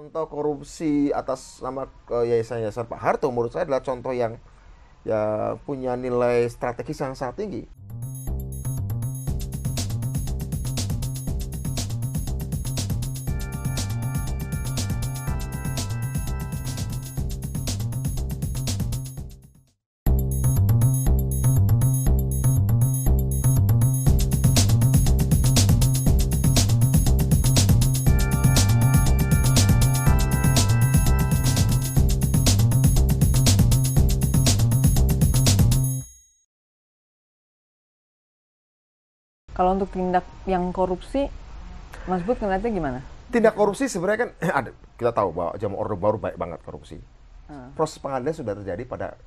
contoh korupsi atas nama eh, yayasan yayasan Pak Harto menurut saya adalah contoh yang ya punya nilai strategis yang sangat tinggi. Kalau untuk tindak yang korupsi, Mas Bud ngeliatnya gimana? Tindak korupsi sebenarnya kan ada kita tahu bahwa zaman Orde Baru baik banget korupsi. Hmm. Proses pengadilan sudah terjadi pada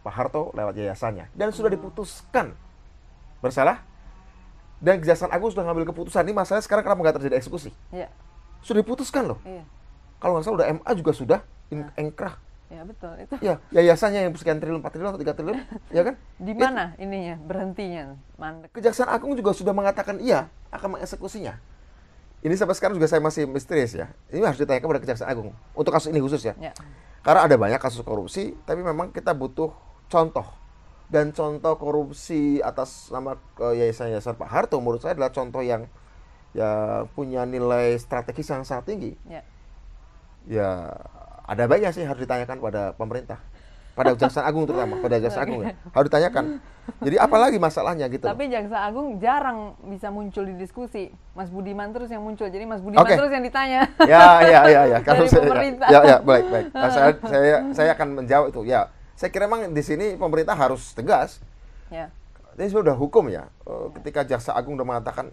Pak Harto lewat yayasannya dan sudah ah. diputuskan bersalah dan Kejaksaan Agung sudah ngambil keputusan ini masalahnya sekarang kenapa nggak terjadi eksekusi? Ya. Sudah diputuskan loh. Ya. Kalau nggak salah udah MA juga sudah nah. engkrah Ya betul itu. Ya yayasannya yang sekian triliun, empat triliun atau tiga triliun, ya kan? Di mana itu. ininya berhentinya? Mandek. Kejaksaan Agung juga sudah mengatakan iya akan mengeksekusinya. Ini sampai sekarang juga saya masih misterius ya. Ini harus ditanyakan kepada Kejaksaan Agung untuk kasus ini khusus ya. ya. Karena ada banyak kasus korupsi, tapi memang kita butuh contoh dan contoh korupsi atas nama eh, yayasan-yayasan Pak Harto menurut saya adalah contoh yang ya punya nilai strategis yang sangat tinggi. Ya. Ya ada banyak sih harus ditanyakan pada pemerintah pada Jaksa Agung terutama pada Jaksa Agung ya harus ditanyakan jadi apalagi masalahnya gitu tapi Jaksa Agung jarang bisa muncul di diskusi Mas Budiman terus yang muncul jadi Mas Budiman okay. terus yang ditanya ya ya ya ya kalau Dari saya pemerintah. ya ya baik baik nah, saya saya saya akan menjawab itu ya saya kira memang di sini pemerintah harus tegas ya. ini sudah hukum ya eh, ketika Jaksa Agung sudah mengatakan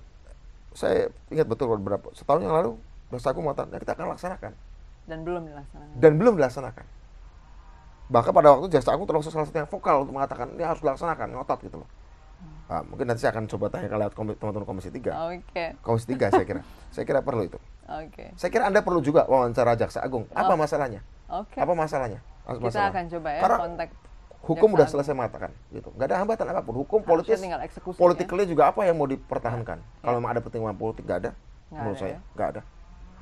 saya ingat betul beberapa setahun yang lalu Jaksa Agung mengatakan ya kita akan laksanakan dan belum dilaksanakan. Dan belum dilaksanakan. Bahkan pada waktu jasa aku terlalu salah satu yang vokal untuk mengatakan ini harus dilaksanakan, ngotot gitu loh. Nah, mungkin nanti saya akan coba tanya lewat teman-teman Komisi 3. Oke. Okay. Komisi 3 saya kira. saya kira perlu itu. Oke. Okay. Saya kira Anda perlu juga wawancara Jaksa Agung. Apa oh. masalahnya? Oke. Okay. Apa masalahnya? Masalah. Kita akan coba ya Karena kontak hukum sudah selesai mengatakan gitu. Gak ada hambatan apapun. Hukum politis politiknya juga apa yang mau dipertahankan? Ya. Kalau memang ada pertimbangan politik gak ada. Gak menurut ada, saya ya? ada.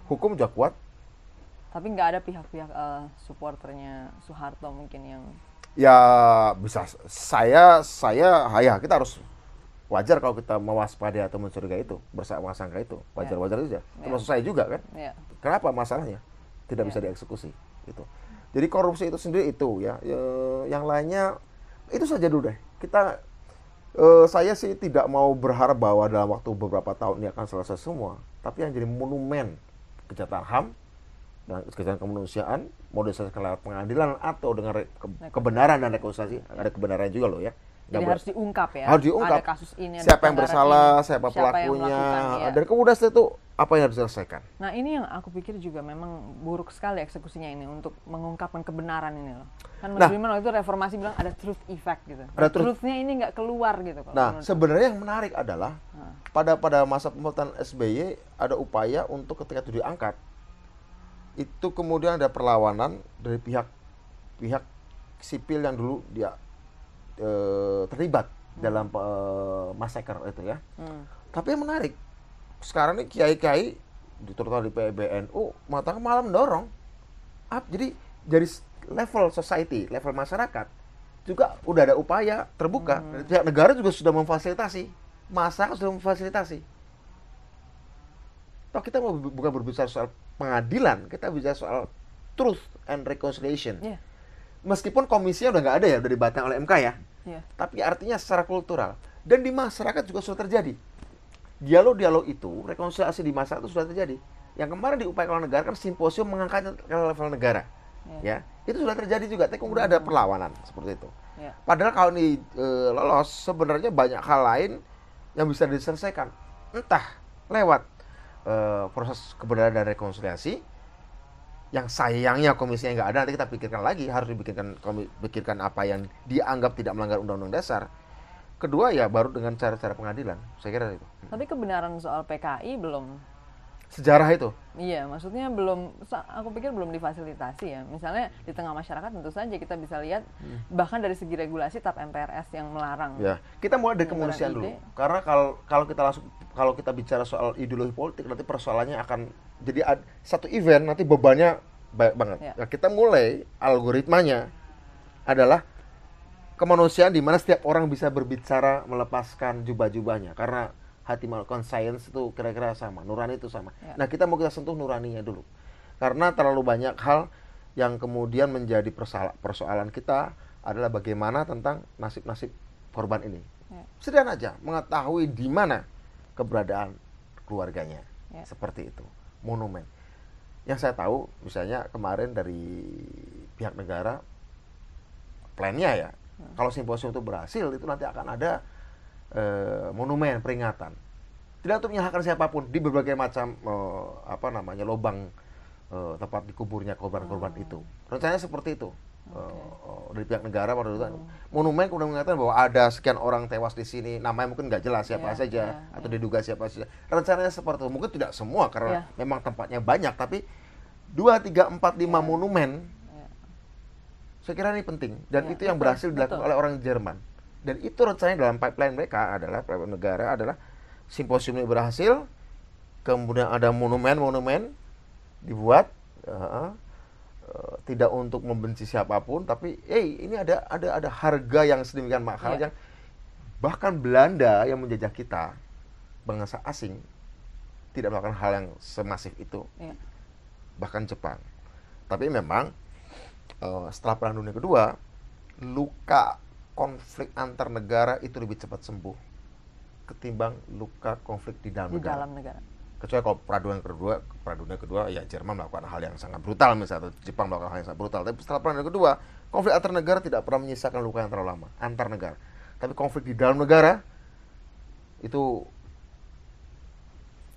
Hukum juga kuat, tapi nggak ada pihak-pihak uh, supporternya Soeharto mungkin yang ya bisa saya saya ayah kita harus wajar kalau kita mewaspadai atau mencurigai itu bersama sangka itu wajar wajar ya. saja ya. termasuk saya juga kan ya. kenapa masalahnya tidak ya. bisa dieksekusi itu jadi korupsi itu sendiri itu ya e, yang lainnya itu saja dulu deh kita e, saya sih tidak mau berharap bahwa dalam waktu beberapa tahun ini akan selesai semua tapi yang jadi monumen kejahatan ham dengan kejahatan kemanusiaan mau diselesaikan pengadilan atau dengan ke nah, kebenaran dan rekonsiliasi ada kebenaran juga loh ya jadi harus diungkap ya harus diungkap ada kasus ini ada siapa yang bersalah ini, siapa pelakunya siapa yang ya. dan kemudian itu apa yang harus diselesaikan nah ini yang aku pikir juga memang buruk sekali eksekusinya ini untuk mengungkapkan kebenaran ini loh kan Mas nah, Biman itu reformasi bilang ada truth effect gitu ada truth. truthnya ini nggak keluar gitu kalau nah sebenarnya yang menarik adalah pada pada masa pemerintahan SBY ada upaya untuk ketika itu diangkat itu kemudian ada perlawanan dari pihak pihak sipil yang dulu dia e, terlibat hmm. dalam e, massacre itu ya. Hmm. Tapi yang menarik sekarang ini kiai-kiai di terutama di PBNU mata malam dorong up jadi dari level society level masyarakat juga udah ada upaya terbuka hmm. pihak negara juga sudah memfasilitasi masyarakat sudah memfasilitasi toh kita mau bukan berbicara soal pengadilan kita bisa soal truth and reconciliation yeah. meskipun komisinya udah nggak ada ya udah dibatang oleh MK ya yeah. tapi artinya secara kultural dan di masyarakat juga sudah terjadi dialog-dialog itu rekonsiliasi di masyarakat itu sudah terjadi yang kemarin diupayakan oleh negara kan simposium mengangkat ke level negara yeah. ya itu sudah terjadi juga tapi kemudian ada hmm. perlawanan seperti itu yeah. padahal kalau ini e, lolos sebenarnya banyak hal lain yang bisa diselesaikan entah lewat Eh, proses kebenaran dan rekonsiliasi yang sayangnya komisinya nggak ada nanti kita pikirkan lagi harus dipikirkan komi, pikirkan apa yang dianggap tidak melanggar undang-undang dasar kedua ya baru dengan cara-cara pengadilan saya kira itu tapi kebenaran soal PKI belum sejarah itu. Iya, maksudnya belum, aku pikir belum difasilitasi ya. Misalnya di tengah masyarakat tentu saja kita bisa lihat hmm. bahkan dari segi regulasi TAP MPRS yang melarang. Ya, kita mulai dari kemanusiaan dulu. Karena kalau kalau kita langsung kalau kita bicara soal ideologi politik nanti persoalannya akan jadi ad, satu event nanti bebannya banyak banget. Ya. Nah, kita mulai algoritmanya adalah kemanusiaan di mana setiap orang bisa berbicara melepaskan jubah-jubahnya karena hati manusia science itu kira-kira sama nurani itu sama ya. nah kita mau kita sentuh nuraninya dulu karena terlalu banyak hal yang kemudian menjadi persoalan kita adalah bagaimana tentang nasib-nasib korban ini ya. sederhana aja mengetahui di mana keberadaan keluarganya ya. seperti itu monumen yang saya tahu misalnya kemarin dari pihak negara plannya ya hmm. kalau simposium itu berhasil itu nanti akan ada eh, monumen peringatan. Tidak untuk menyalahkan siapapun di berbagai macam eh, apa namanya lubang eh, tempat dikuburnya korban-korban hmm. itu. Rencananya seperti itu. Okay. Eh, dari pihak negara pada itu monumen kemudian mengatakan bahwa ada sekian orang tewas di sini namanya mungkin nggak jelas siapa yeah, saja yeah, atau yeah. diduga siapa saja rencananya seperti itu mungkin tidak semua karena yeah. memang tempatnya banyak tapi dua tiga empat lima iya. monumen iya. saya kira ini penting dan iya, itu yang berhasil dilakukan betul. oleh orang Jerman dan itu rencananya dalam pipeline mereka adalah pipeline negara adalah simposium ini berhasil kemudian ada monumen-monumen dibuat uh, uh, tidak untuk membenci siapapun tapi hey ini ada ada ada harga yang sedemikian mahal yeah. yang bahkan Belanda yang menjajah kita bangsa asing tidak melakukan hal yang semasif itu yeah. bahkan Jepang tapi memang uh, setelah perang dunia kedua luka konflik antar negara itu lebih cepat sembuh ketimbang luka konflik di dalam di negara. Dalam negara. Kecuali kalau peraduan kedua, peraduan kedua ya Jerman melakukan hal yang sangat brutal misalnya atau Jepang melakukan hal yang sangat brutal. Tapi setelah peraduan kedua, konflik antar negara tidak pernah menyisakan luka yang terlalu lama antar negara. Tapi konflik di dalam negara itu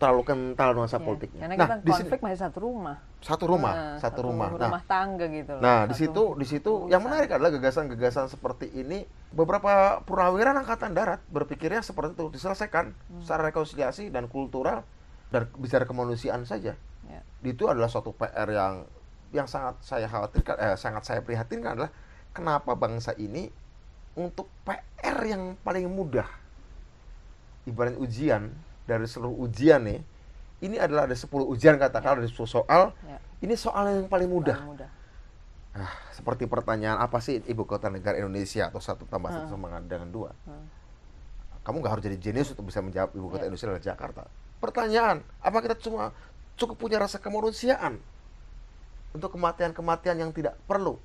terlalu kental nuansa yeah. politiknya. Karena nah, kita konflik masih satu rumah. Satu rumah, nah, satu, satu rumah. Nah, tangga gitu loh. Nah, di situ di situ yang menarik adalah gagasan-gagasan seperti ini beberapa purnawira angkatan darat berpikirnya seperti itu diselesaikan hmm. secara rekonsiliasi dan kultural dan bicara kemanusiaan saja. Yeah. Itu adalah suatu PR yang yang sangat saya khawatirkan eh, sangat saya prihatinkan adalah kenapa bangsa ini untuk PR yang paling mudah ibarat ujian dari seluruh ujian nih, ini adalah ada 10 ujian katakanlah ya. ada 10 soal. Ya. Ini soal yang paling mudah. Paling mudah. Nah, seperti pertanyaan apa sih ibu kota negara Indonesia atau satu tambah satu sama dengan dua? Hmm. Kamu nggak harus jadi jenius untuk bisa menjawab ibu kota ya. Indonesia adalah Jakarta. Pertanyaan, apa kita cuma cukup punya rasa kemanusiaan untuk kematian-kematian yang tidak perlu?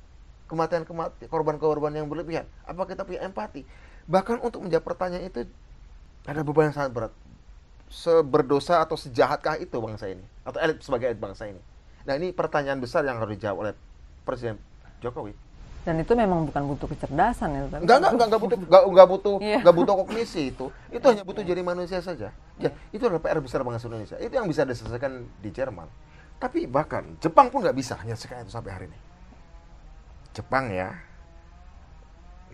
kematian kematian korban-korban yang berlebihan apa kita punya empati bahkan untuk menjawab pertanyaan itu ada beban yang sangat berat seberdosa atau sejahatkah itu bangsa ini atau elit sebagai elit bangsa ini? Nah ini pertanyaan besar yang harus dijawab oleh Presiden Jokowi. Dan itu memang bukan butuh kecerdasan ya. Enggak, enggak, enggak, butuh enggak, enggak butuh enggak iya. butuh kognisi itu. Itu hanya butuh jadi manusia saja. Ya, iya. itu adalah PR besar bangsa Indonesia. Itu yang bisa diselesaikan di Jerman. Tapi bahkan Jepang pun nggak bisa hanya sekali itu sampai hari ini. Jepang ya,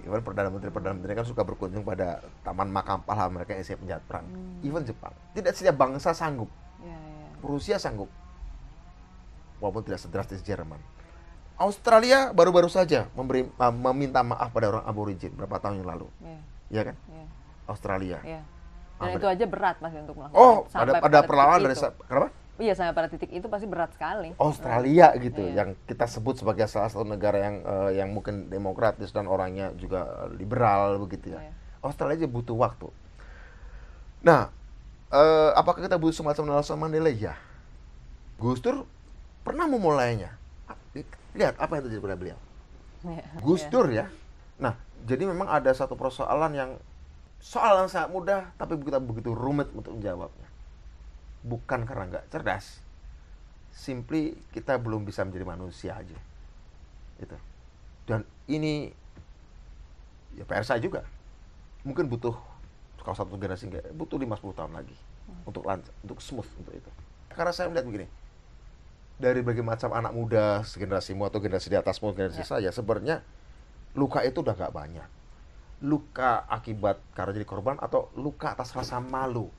even perdana menteri perdana menteri kan suka berkunjung pada taman makam pahlawan mereka yang siap menjat perang. Hmm. Even Jepang, tidak setiap bangsa sanggup. Ya, ya. Rusia sanggup, walaupun tidak sedrastis Jerman. Australia baru-baru saja memberi uh, meminta maaf pada orang aborigin berapa tahun yang lalu, ya, ya kan? Ya. Australia. Ya. Dan Amerika. itu aja berat masih untuk melakukan. Oh, ada ada perlawanan dari kenapa? Iya, sampai pada titik itu pasti berat sekali. Australia hmm. gitu, iya. yang kita sebut sebagai salah satu negara yang uh, yang mungkin demokratis dan orangnya juga liberal begitu ya. Iya. Australia aja butuh waktu. Nah, uh, apakah kita butuh semacam Nelson Mandela? Ya. Gus Dur pernah memulainya. Lihat apa yang terjadi pada beliau. Iya. Gus iya. Dur ya. Nah, jadi memang ada satu persoalan yang soal yang sangat mudah tapi kita begitu rumit untuk menjawabnya bukan karena nggak cerdas simply kita belum bisa menjadi manusia aja itu dan ini ya PR saya juga mungkin butuh kalau satu generasi nggak butuh 5-10 tahun lagi hmm. untuk lancar, untuk smooth untuk itu karena saya melihat begini dari bagaimana macam anak muda generasimu atau generasi di atasmu generasi ya. saya sebenarnya luka itu udah nggak banyak luka akibat karena jadi korban atau luka atas rasa malu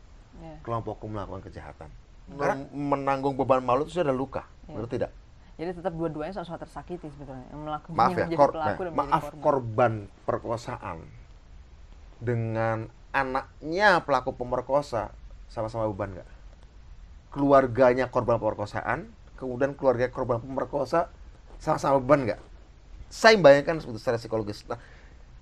yeah. kelompokku melakukan kejahatan. Karena menanggung beban malu itu sudah luka, yeah. benar tidak? Jadi tetap dua-duanya sama-sama tersakiti sebetulnya. maaf ya, kor pelaku nah, maaf korban. korban perkosaan dengan anaknya pelaku pemerkosa sama-sama beban nggak? Keluarganya korban pemerkosaan, kemudian keluarga korban pemerkosa sama-sama beban nggak? Saya bayangkan secara psikologis. Nah,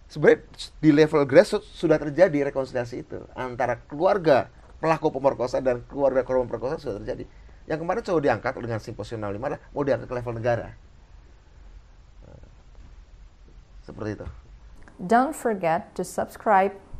sebenarnya di level grassroots sudah terjadi rekonsiliasi itu antara keluarga pelaku pemerkosa dan keluarga korban pemerkosa sudah terjadi. Yang kemarin coba diangkat dengan simposium 65 adalah mau diangkat ke level negara. Nah, seperti itu. Don't forget to subscribe